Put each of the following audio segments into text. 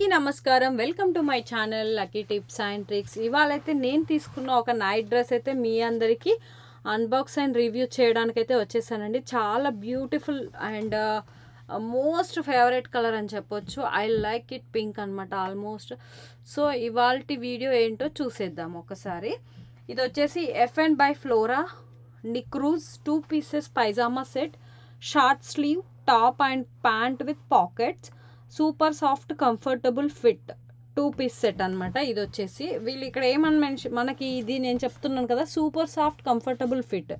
అందరికీ నమస్కారం welcome to my channel lucky tips and tricks ఇవాళైతే నేను తీసుకున్న ఒక నైట్ డ్రెస్ అయితే మీ అందరికీ అన్బాక్స్ అండ్ రివ్యూ చేయడానికైతే వచ్చేసానండి చాలా beautiful and most favourite colour అని చెప్పొచ్చు ఐ లైక్ ఇట్ పింక్ అనమాట ఆల్మోస్ట్ సో ఇవాళ వీడియో ఏంటో చూసేద్దాం ఒకసారి ఇది వచ్చేసి ఎఫ్ అండ్ బై ఫ్లోరా నిక్రూజ్ two pieces pyjama set short sleeve top and pant with pockets super soft comfortable fit two piece set అనమాట ఇది వచ్చేసి వీళ్ళు ఇక్కడ ఏమని మెన్షన్ మనకి ఇది నేను చెప్తున్నాను కదా సూపర్ సాఫ్ట్ కంఫర్టబుల్ ఫిట్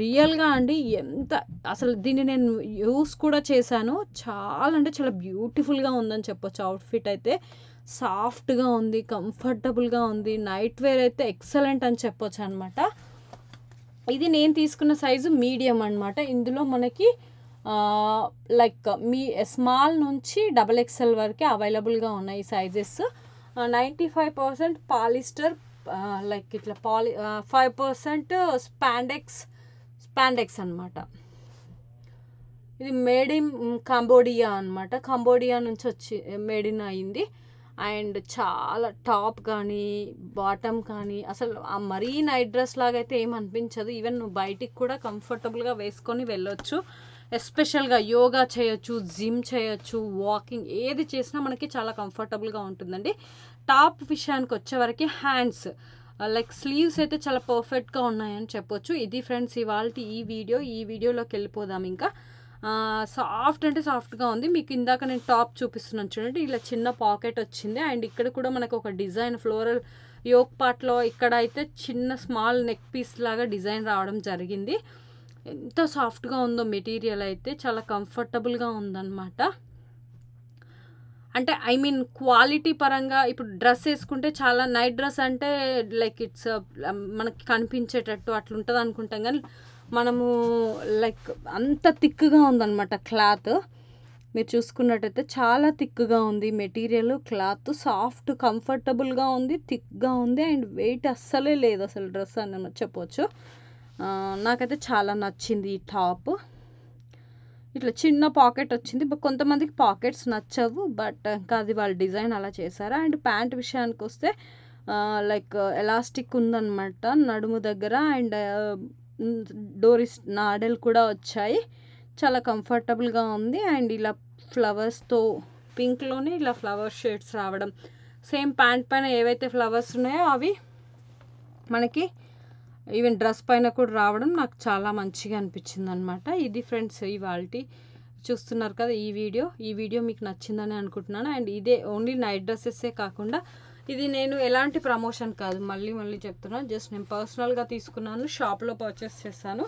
రియల్గా అండి ఎంత అసలు దీన్ని నేను యూస్ కూడా చేశాను చాలా అంటే చాలా బ్యూటిఫుల్గా ఉందని చెప్పొచ్చు అవుట్ఫిట్ అయితే సాఫ్ట్గా ఉంది కంఫర్టబుల్గా ఉంది నైట్ వేర్ అయితే ఎక్సలెంట్ అని చెప్పొచ్చు అనమాట ఇది నేను తీసుకున్న సైజు మీడియం అనమాట ఇందులో మనకి లైక్ మీ స్మాల్ నుంచి డబల్ ఎక్స్ఎల్ వరకే అవైలబుల్గా ఉన్నాయి sizes ninety five percent polyester like ఇట్లా poly five percent spandex spandex అనమాట ఇది మేడ్ ఇన్ కంబోడియా అనమాట కంబోడియా నుంచి వచ్చి మేడ్ ఇన్ అయింది అండ్ చాలా టాప్ కానీ బాటమ్ కానీ అసలు మరీ నైట్ డ్రెస్ లాగైతే ఏమనిపించదు ఈవెన్ నువ్వు బయటికి కూడా కంఫర్టబుల్గా వేసుకొని వెళ్ళొచ్చు ఎస్పెషల్గా యోగా చేయొచ్చు జిమ్ చేయొచ్చు వాకింగ్ ఏది చేసినా మనకి చాలా కంఫర్టబుల్గా ఉంటుందండి టాప్ విషయానికి వచ్చేవరకు హ్యాండ్స్ లైక్ స్లీవ్స్ అయితే చాలా పర్ఫెక్ట్గా ఉన్నాయని చెప్పొచ్చు ఇది ఫ్రెండ్స్ ఇవాళ ఈ వీడియో ఈ వీడియోలోకి వెళ్ళిపోదాం ఇంకా సాఫ్ట్ అంటే సాఫ్ట్గా ఉంది మీకు ఇందాక నేను టాప్ చూపిస్తున్నాను చూడండి ఇలా చిన్న పాకెట్ వచ్చింది అండ్ ఇక్కడ కూడా మనకు ఒక డిజైన్ ఫ్లోరల్ యోక్ పార్ట్లో ఇక్కడ అయితే చిన్న స్మాల్ నెక్ పీస్ లాగా డిజైన్ రావడం జరిగింది ఎంత సాఫ్ట్గా ఉందో మెటీరియల్ అయితే చాలా కంఫర్టబుల్గా ఉందన్నమాట అంటే ఐ మీన్ క్వాలిటీ పరంగా ఇప్పుడు డ్రెస్ వేసుకుంటే చాలా నైట్ డ్రెస్ అంటే లైక్ ఇట్స్ మనకి కనిపించేటట్టు అట్లుంటుంది అనుకుంటాం కానీ మనము లైక్ అంత థిక్గా ఉందన్నమాట క్లాత్ మీరు చూసుకున్నట్టయితే చాలా థిక్గా ఉంది మెటీరియల్ క్లాత్ సాఫ్ట్ కంఫర్టబుల్గా ఉంది థిక్గా ఉంది అండ్ వెయిట్ అస్సలే లేదు అసలు డ్రెస్ అని చెప్పవచ్చు నాకైతే చాలా నచ్చింది ఈ టాప్ ఇట్లా చిన్న పాకెట్ వచ్చింది కొంతమందికి పాకెట్స్ నచ్చవు బట్ ఇంకా అది వాళ్ళ డిజైన్ అలా చేశారు అండ్ ప్యాంట్ విషయానికి వస్తే లైక్ ఎలాస్టిక్ ఉందన్నమాట నడుము దగ్గర అండ్ డోరీస్ నాడెలు కూడా వచ్చాయి చాలా కంఫర్టబుల్గా ఉంది అండ్ ఇలా ఫ్లవర్స్తో పింక్లోనే ఇలా ఫ్లవర్ షేడ్స్ రావడం సేమ్ ప్యాంట్ పైన ఏవైతే ఫ్లవర్స్ ఉన్నాయో అవి మనకి ఈవెన్ డ్రెస్ పైన కూడా రావడం నాకు చాలా మంచిగా అనిపించింది అనమాట ఇది ఫ్రెండ్స్ ఇవాళ చూస్తున్నారు కదా ఈ వీడియో ఈ వీడియో మీకు నచ్చిందని అనుకుంటున్నాను అండ్ ఇదే ఓన్లీ నైట్ డ్రెస్సెస్సే కాకుండా ఇది నేను ఎలాంటి ప్రమోషన్ కాదు మళ్ళీ మళ్ళీ చెప్తున్నాను జస్ట్ నేను పర్సనల్గా తీసుకున్నాను షాప్లో పర్చేస్ చేశాను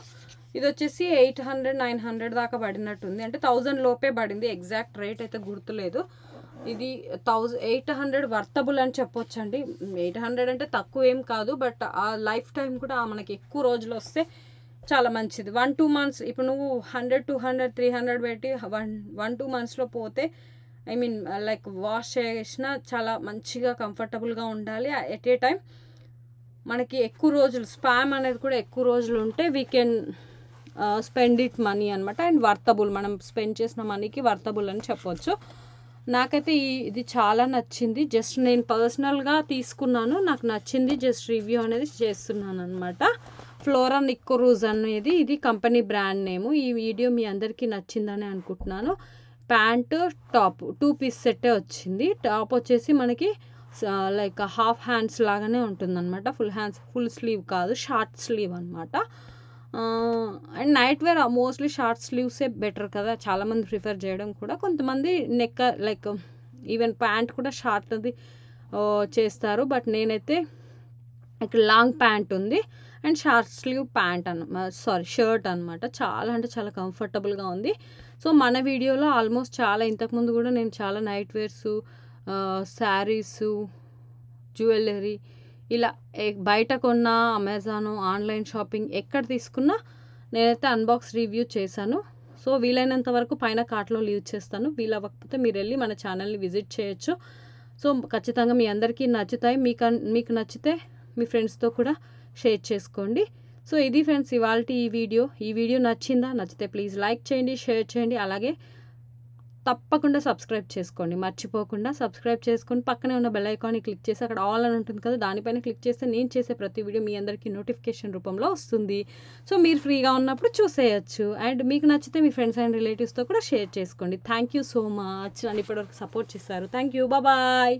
ఇది వచ్చేసి ఎయిట్ హండ్రెడ్ నైన్ హండ్రెడ్ దాకా పడినట్టుంది అంటే థౌజండ్ లోపే పడింది ఎగ్జాక్ట్ రేట్ అయితే గుర్తులేదు ఇది థౌజ ఎయిట్ హండ్రెడ్ వర్తబుల్ అని చెప్పొచ్చండి ఎయిట్ హండ్రెడ్ అంటే తక్కువ ఏం కాదు బట్ ఆ లైఫ్ టైం కూడా మనకి ఎక్కువ రోజులు వస్తే చాలా మంచిది వన్ టూ మంత్స్ ఇప్పుడు నువ్వు hundred two hundred three hundred పెట్టి వన్ వన్ టూ మంత్స్లో పోతే ఐ మీన్ లైక్ వాష్ చేసినా చాలా మంచిగా కంఫర్టబుల్గా ఉండాలి ఎట్ ఏ టైం మనకి ఎక్కువ రోజులు స్పామ్ అనేది కూడా ఎక్కువ రోజులు ఉంటే we can spend it money అనమాట అండ్ వర్తబుల్ మనం స్పెండ్ చేసిన మనీకి వర్తబుల్ అని చెప్పొచ్చు నాకైతే ఇది చాలా నచ్చింది జస్ట్ నేను పర్సనల్గా తీసుకున్నాను నాకు నచ్చింది జస్ట్ రివ్యూ అనేది చేస్తున్నాను అనమాట ఫ్లోరా నిక్కోరూజ్ అనేది ఇది కంపెనీ బ్రాండ్ నేము ఈ వీడియో మీ అందరికీ నచ్చిందని అనుకుంటున్నాను ప్యాంటు టాప్ టూ పీస్ సెట్టే వచ్చింది టాప్ వచ్చేసి మనకి లైక్ హాఫ్ హ్యాండ్స్ లాగానే ఉంటుంది ఫుల్ హ్యాండ్స్ ఫుల్ స్లీవ్ కాదు షార్ట్ స్లీవ్ అనమాట and night wear mostly short స్లీవ్సే బెటర్ కదా చాలామంది ప్రిఫర్ చేయడం కూడా కొంతమంది నెక్క లైక్ ఈవెన్ ప్యాంట్ కూడా షార్ట్ అది చేస్తారు బట్ నేనైతే ఇక్కడ లాంగ్ ప్యాంట్ ఉంది అండ్ షార్ట్ స్లీవ్ ప్యాంట్ అన్న సారీ షర్ట్ అనమాట చాలా అంటే చాలా కంఫర్టబుల్గా ఉంది సో మన వీడియోలో ఆల్మోస్ట్ చాలా ఇంతకుముందు కూడా నేను చాలా నైట్ వేర్సు శారీసు జ్యువెలరీ ఇలా బయట కొన్న అమెజాన్ ఆన్లైన్ షాపింగ్ ఎక్కడ తీసుకున్నా నేనైతే అన్బాక్స్ రివ్యూ చేశాను సో వీలైనంత వరకు పైన కార్ట్లో లీవ్ చేస్తాను వీలు అవ్వకపోతే మీరు వెళ్ళి మన ఛానల్ని విజిట్ చేయొచ్చు సో ఖచ్చితంగా మీ అందరికీ నచ్చుతాయి మీకు మీకు నచ్చితే మీ ఫ్రెండ్స్తో కూడా షేర్ చేసుకోండి సో ఇది ఫ్రెండ్స్ ఇవాళ ఈ వీడియో ఈ వీడియో నచ్చిందా నచ్చితే ప్లీజ్ లైక్ చేయండి షేర్ చేయండి అలాగే తప్పకుండా సబ్స్క్రైబ్ చేసుకోండి మర్చిపోకుండా సబ్స్క్రైబ్ చేసుకుని పక్కనే ఉన్న బెల్ ఐకాన్ని క్లిక్ చేసి అక్కడ ఆల్ అని ఉంటుంది కదా దానిపైన క్లిక్ చేస్తే నేను చేసే ప్రతి వీడియో మీ అందరికీ నోటిఫికేషన్ రూపంలో వస్తుంది సో మీరు ఫ్రీగా ఉన్నప్పుడు చూసేయచ్చు అండ్ మీకు నచ్చితే మీ ఫ్రెండ్స్ అండ్ రిలేటివ్స్తో కూడా షేర్ చేసుకోండి థ్యాంక్ సో మచ్ నన్ను ఇప్పటివరకు సపోర్ట్ చేస్తారు థ్యాంక్ యూ బాయ్